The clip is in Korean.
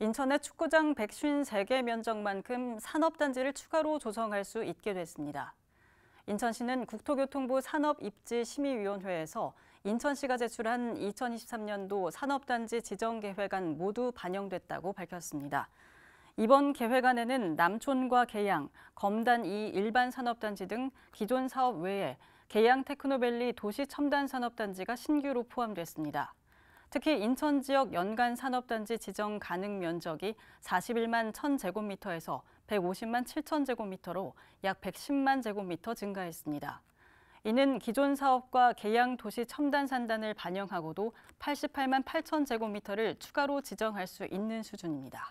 인천의 축구장 153개 면적만큼 산업단지를 추가로 조성할 수 있게 됐습니다. 인천시는 국토교통부 산업입지심의위원회에서 인천시가 제출한 2023년도 산업단지 지정계획안 모두 반영됐다고 밝혔습니다. 이번 계획안에는 남촌과 계양, 검단 2 일반 산업단지 등 기존 사업 외에 계양 테크노밸리 도시 첨단 산업단지가 신규로 포함됐습니다. 특히 인천 지역 연간 산업단지 지정 가능 면적이 41만 1000제곱미터에서 150만 7000제곱미터로 약 110만 제곱미터 증가했습니다. 이는 기존 사업과 개양 도시 첨단 산단을 반영하고도 88만 8천 제곱미터를 추가로 지정할 수 있는 수준입니다.